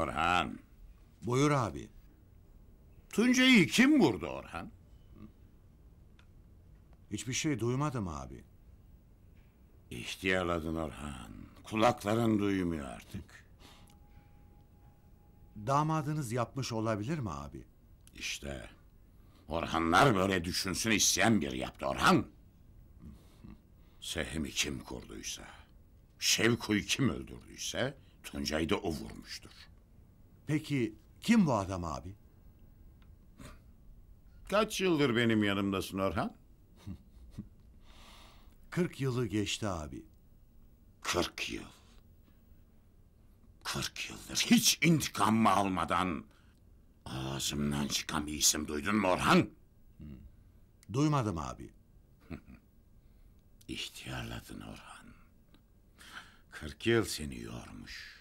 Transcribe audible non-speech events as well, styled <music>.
Orhan. Buyur abi. Tuncay'ı kim vurdu Orhan? Hiçbir şey duymadım abi. İhtiyarladın Orhan. Kulakların duymuyor artık. Damadınız yapmış olabilir mi abi? İşte. Orhanlar böyle düşünsün isteyen bir yaptı Orhan. Sehmi kim kurduysa, Şevku'yu kim öldürdüyse Tuncay'ı da o vurmuştur. Peki kim bu adam abi? Kaç yıldır benim yanımdasın Orhan? <laughs> Kırk yılı geçti abi. Kırk yıl. kırk yıldır hiç intikam mı almadan ağzımdan çıkan bir isim duydun mu Orhan? Hmm. Duymadım abi. <laughs> İhtiyarladın Orhan. Kırk yıl seni yormuş.